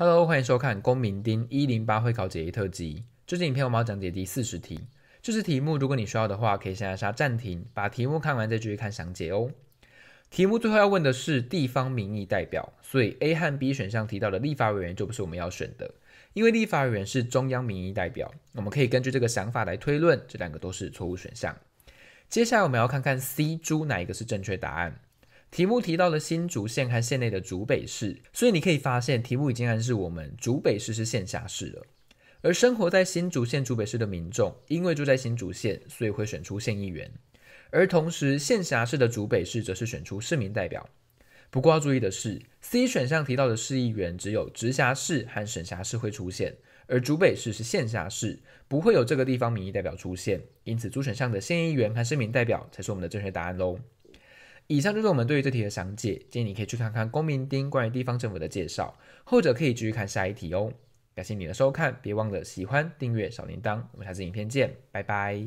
Hello，欢迎收看公民丁一零八会考解析特辑。这支影片我们要讲解第四十题。这支题目，如果你需要的话，可以按下暂停，把题目看完再继续看详解哦。题目最后要问的是地方民意代表，所以 A 和 B 选项提到的立法委员就不是我们要选的，因为立法委员是中央民意代表。我们可以根据这个想法来推论，这两个都是错误选项。接下来我们要看看 C、猪哪一个是正确答案。题目提到了新竹县和县内的竹北市，所以你可以发现题目已经暗示我们竹北市是县辖市了。而生活在新竹县竹北市的民众，因为住在新竹县，所以会选出县议员；而同时县辖市的竹北市则是选出市民代表。不过要注意的是，C 选项提到的市议员只有直辖市和省辖市会出现，而竹北市是县辖市，不会有这个地方民意代表出现。因此主选项的县议员和市民代表才是我们的正确答案喽。以上就是我们对于这题的详解，建议你可以去看看公民丁关于地方政府的介绍，或者可以继续看下一题哦。感谢你的收看，别忘了喜欢、订阅、小铃铛，我们下次影片见，拜拜。